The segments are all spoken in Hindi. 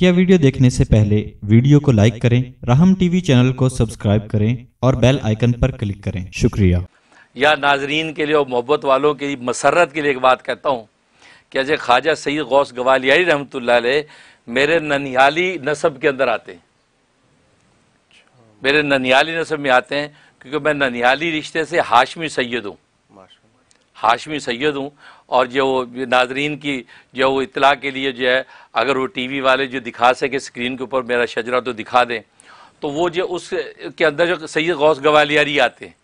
बखिया वीडियो देखने से पहले वीडियो को लाइक करें राहम टीवी चैनल को सब्सक्राइब करें और बेल आइकन पर क्लिक करें शुक्रिया या नाजरीन के लिए और मोहब्बत वालों के लिए मसरत के लिए एक बात कहता हूँ कि अजय ख्वाजा सईद गौस गवालियाई रहमत मेरे ननिहाली नसब के अंदर आते हैं मेरे ननिहाली नसब में आते हैं क्योंकि मैं ननिहाली रिश्ते से हाशमी सैद हूँ हाशमी सैद हूँ और जो नाजरीन की जो वो इतला के लिए जो है अगर वो टी वी वाले जो दिखा सके स्क्रीन के ऊपर मेरा शजरा तो दिखा दें तो वो जो उस के अंदर जो सैद गौस गवालियारी आते हैं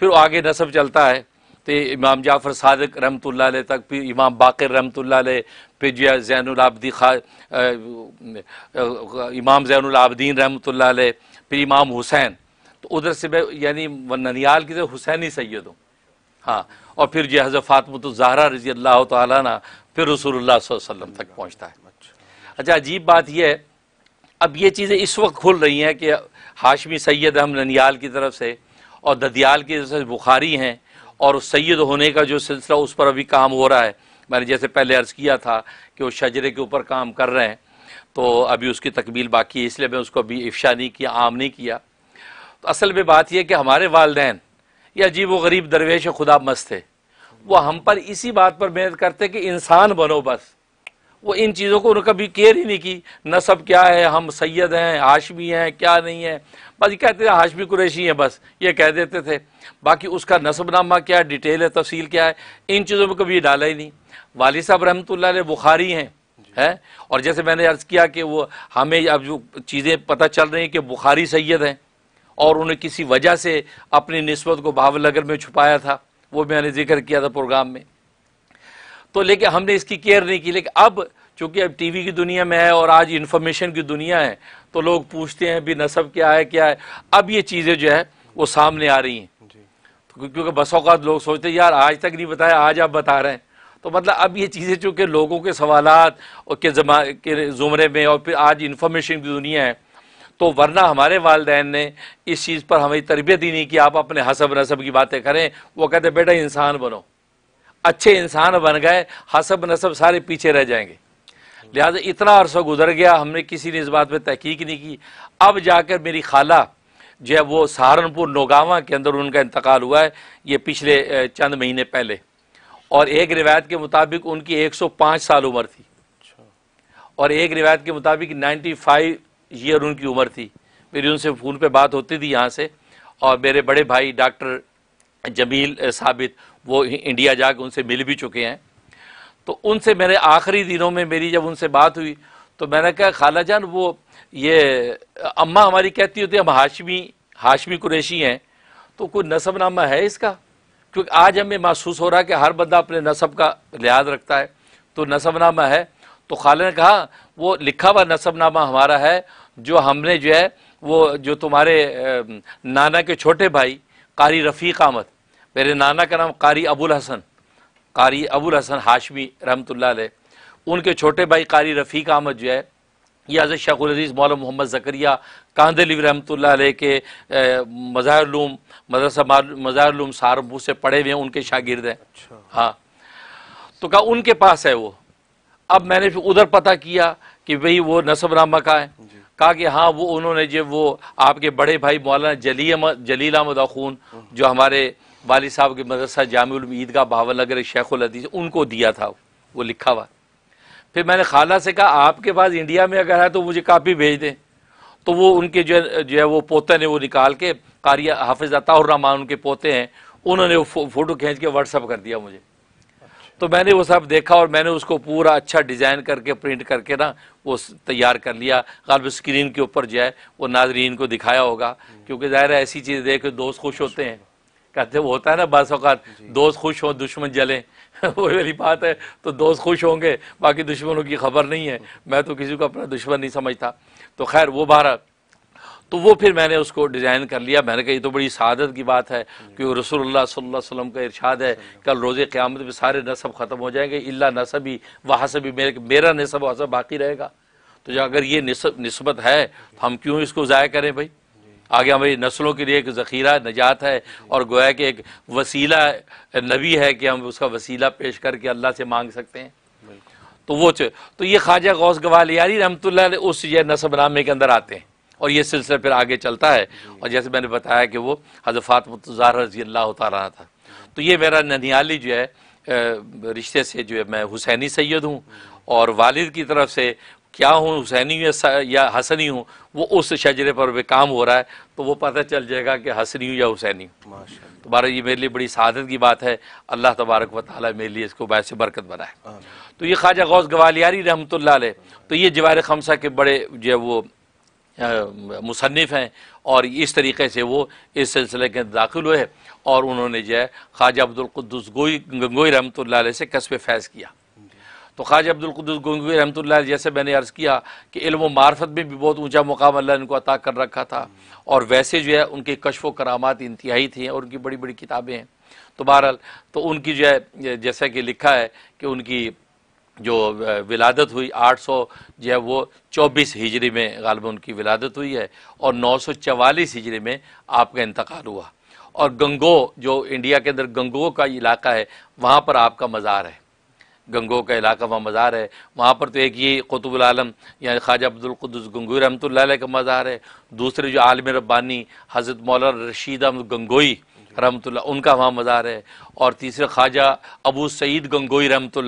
फिर आगे नसब चलता है तो इमाम जाफ़र सदक रमत तक फिर इमाम बाकर रमत फिर जो है जैनआबदी खा इमाम जैनआबदीन रहमत फिर इमाम हुसैन तो उधर से मैं यानी ननियाल की हुसैन हुसैनी सैद हूँ हाँ और फिर जहाज़ तो फ़ातमत जहरा रजी अल्लाह तारा फिर रसूलुल्लाह वसल्लम तक पहुँचता है अच्छा अजीब बात यह है अब ये चीज़ें इस वक्त खुल रही हैं कि हाशमी सैयद हम ननियाल की तरफ से और ददियाल की तरफ से बुखारी हैं और उस सैद होने का जो सिलसिला उस पर अभी काम हो रहा है मैंने जैसे पहले अर्ज़ किया था कि वो शजरे के ऊपर काम कर रहे हैं तो अभी उसकी तकमील बाकी है इसलिए मैं उसको अभी इफ्शा नहीं किया आम नहीं किया तो असल में बात यह कि हमारे वालदेन या अजीब व गरीब दरवेश खुदा मस्त है वो हम पर इसी बात पर मेहनत करते कि इंसान बनो बस वो इन चीज़ों को उन्होंने कभी केयर ही नहीं की नसब क्या है हम सैयद हैं हाशमी हैं क्या नहीं है बस ये कहते थे हाशमी कुरैशी हैं बस ये कह देते थे बाकी उसका नसबनामा क्या है डिटेल है तफसील क्या है इन चीज़ों में कभी डाला ही नहीं वाली साहब रहमत बुखारी हैं है और जैसे मैंने अर्ज़ किया कि वो हमें अब जो चीज़ें पता चल रही हैं कि बुखारी सैयद हैं और उन्हें किसी वजह से अपनी नस्बत को भावनगर में छुपाया था वो मैंने जिक्र किया था प्रोग्राम में तो लेकिन हमने इसकी केयर नहीं की लेकिन अब चूँकि अब टीवी की दुनिया में है और आज इन्फॉर्मेशन की दुनिया है तो लोग पूछते हैं भी नसब क्या है क्या है अब ये चीज़ें जो है वो सामने आ रही हैं तो क्योंकि बसौकात लोग सोचते यार आज तक नहीं बताया आज आप बता रहे हैं तो मतलब अब ये चीज़ें चूँकि लोगों के सवालत और के जमा के ज़ुमरे में और फिर आज इन्फॉर्मेशन की दुनिया है तो वरना हमारे वालदेन ने इस चीज़ पर हमें तरबियत ही नहीं कि आप अपने हसब नसब की बातें करें वो कहते बेटा इंसान बनो अच्छे इंसान बन गए हसब नसब सारे पीछे रह जाएंगे लिहाजा इतना अरसा गुजर गया हमने किसी ने इस बात पर तहकीक नहीं की अब जाकर मेरी खाला जो है वो सहारनपुर नोगावा के अंदर उनका इंतकाल हुआ है ये पिछले चंद महीने पहले और एक रिवायत के मुताबिक उनकी 105 साल उम्र थी अच्छा। और एक रिवायत के मुताबिक 95 ईयर उनकी उम्र थी मेरी उनसे फ़ोन पे बात होती थी यहाँ से और मेरे बड़े भाई डॉक्टर जमील साबित वो इंडिया जाके उनसे मिल भी चुके हैं तो उनसे मेरे आखिरी दिनों में मेरी जब उनसे बात हुई तो मैंने कहा खाला जान वो ये अम्मा हमारी कहती होती हम हाशमी हाशमी कुरेशी हैं तो कोई नामा है इसका क्योंकि आज हमें महसूस हो रहा है कि हर बंदा अपने नसब का लिहाज रखता है तो नामा है तो खाला ने कहा वो लिखा हुआ नामा हमारा है जो हमने जो है वो जो तुम्हारे नाना के छोटे भाई कारी रफ़ीक अहमद मेरे नाना का नाम कारी अबुल हसन कारी अबुल हसन हाशमी रहमत उनके छोटे भाई कारी रफ़ीक अहमद जो है ये हज़रत शेखुल अजीज़ मोहम्मद ज़करिया कांदली रहमत के मज़ारूम मदरसा मज़ारूम सहारनपुर से पढ़े हुए हैं उनके शागिर्द हैं अच्छा। हाँ तो कहा उनके पास है वो अब मैंने फिर उधर पता किया कि भाई वो नसबनामा का है कहा कि हाँ वो उन्होंने जब वो आपके बड़े भाई मौलाना जली जलील अहमद अखून जो हमारे वाली साहब के मदरसा जामिल ईद का भावल नगर शेख हदीस उनको दिया था वो लिखा हुआ फिर मैंने खाला से कहा आपके पास इंडिया में अगर है तो मुझे कापी भेज दें तो वो उनके जो जो है वो पोते ने वो निकाल के कारिया हाफिज अताउर रहमान उनके पोते हैं उन्होंने वो फोटो खींच के व्हाट्सअप कर दिया मुझे तो मैंने वो सब देखा और मैंने उसको पूरा अच्छा डिज़ाइन करके प्रिंट करके ना वो तैयार कर लिया गलब स्क्रीन के ऊपर जो है वो नाजरीन को दिखाया होगा क्योंकि ज़ाहिर है ऐसी चीज़ देख दोस्त खुश होते हैं कहते वो होता है ना बस अवकात दोस्त खुश हो दुश्मन जलें वो वाली बात है तो दोस्त खुश होंगे बाकी दुश्मनों की खबर नहीं है मैं तो किसी को अपना दुश्मन नहीं समझता तो खैर वो भारत तो वो फिर मैंने उसको डिज़ाइन कर लिया मैंने कहा ये तो बड़ी शहादत की बात है कि रसोल्ला वसम का इरशाद है कल रोज़ क़्यामत में सारे नसब ख़त्म हो जाएंगे अला नसब ही से भी मेरे मेरा नसब से बाकी रहेगा तो अगर ये नस्बत है तो हम क्यों इसको ज़ाय करें भाई आगे हमारी नस्लों के लिए एक ज़ख़ीरा नजात है और गोया के एक वसीला नबी है कि हम उसका वसीला पेश करके अल्लाह से मांग सकते हैं तो वो तो ये ख्वाजा गौस यारी रहमत उस नसब नामे के अंदर आते हैं और ये सिलसिला फिर आगे चलता है और जैसे मैंने बताया कि वो हजफात मतजार रजी अल्लाह तारा था तो ये मेरा ननियाली जो है रिश्ते से जो है मैं हुसैनी सैद हूँ और वालिद की तरफ से क्या हूँ हुसैनी या, या हसनी हूँ वो उस शजरे पर भी काम हो रहा है तो वो पता चल जाएगा कि हसनी हूँ या हुसैनी हूँ तुम्हारा तो ये मेरे लिए बड़ी शहादत की बात है अल्लाह तबारक व ताली मेरे लिए इसको बैस बरकत बनाए तो ये ख्वाजा गौस गवालियारी रहमत तो ये जवार खमसा के बड़े जो है वो मुसनफ़ हैं और इस तरीके से वो इस सिलसिले के दाखिल हुए और उन्होंने जो है ख्वाजा अब्दुल्कुदस गोई गंगोई रहमत से कस्ब फैज़ किया तो ख्वाजा अब्दुल्कुद्दुस गंगोई रहमत जैसे मैंने अर्ज़ किया कि इल्म मार्फत में भी बहुत ऊँचा मुकाम अल्लाह इनको अता कर रखा था और वैसे जो है उनके कशफ करामात इंतहाई थी और उनकी बड़ी बड़ी किताबें हैं तो बहरहाल तो उनकी जो है जैसा कि लिखा है कि उनकी जो विलादत हुई 800 जो है वो 24 हिजरी में गालब उनकी विलादत हुई है और 944 हिजरी में आपका इंतकाल हुआ और गंगो जो इंडिया के अंदर गंगो का इलाका है वहाँ पर आपका मज़ार है गंगो का इलाका वहाँ मज़ार है वहाँ पर तो एक ये आलम या ख्वाजा अब्दुल्कुदस गंगोई रहमत का मज़ार है दूसरे जो आलम रब्बानी हज़रत मौलाना रशीद अहमद गंगोई रहमत उनका वहाँ मज़ार है और तीसरे ख्वाजा अबू सईद गंगोई रहमत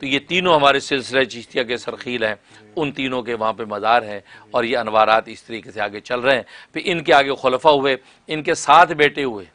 तो ये तीनों हमारे सिलसिले चिश्तिया के सरखील हैं उन तीनों के वहाँ पर मज़ार हैं और ये अनवारात इस तरीके से आगे चल रहे हैं फिर इनके आगे खलफा हुए इनके साथ बेटे हुए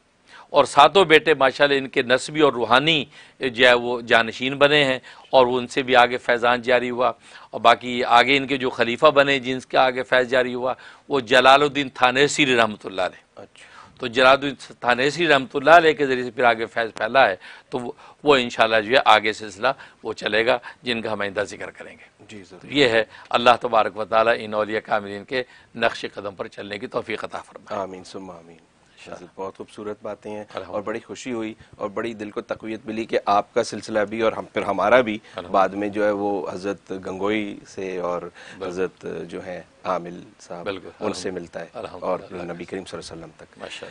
और सातों बेटे माशा इनके नस्बी और रूहानी जो है वो जानशीन बने हैं और उनसे भी आगे फैज़ान जारी हुआ और बाकी आगे इनके जो खलीफा बने जिनके आगे फैज़ जारी हुआ वो जलालुद्दीन थानेसरी रहमत ने अच्छा तो जलादुद्दीन थानेसी रहमतुल्ला के ज़रिए से फिर आगे फैज फैला है तो वो, इन जो है आगे सिलसिला वो चलेगा जिनका हम आइंदा जिक्र करेंगे जी तो ये है अल्लाह तबारक वाली इन अलिया कामिन के नक्श कदम पर चलने की तोफ़ी अता फरमा आमीन सुम आमीन अच्छा। बहुत खूबसूरत बातें हैं और बड़ी खुशी हुई और बड़ी दिल को तकवीत मिली कि आपका सिलसिला भी और हम फिर हमारा भी बाद में जो है वो हज़रत गंगोई से और हज़रत जो है आमिल साहब उनसे मिलता है और नबी करीम वसल्लम तक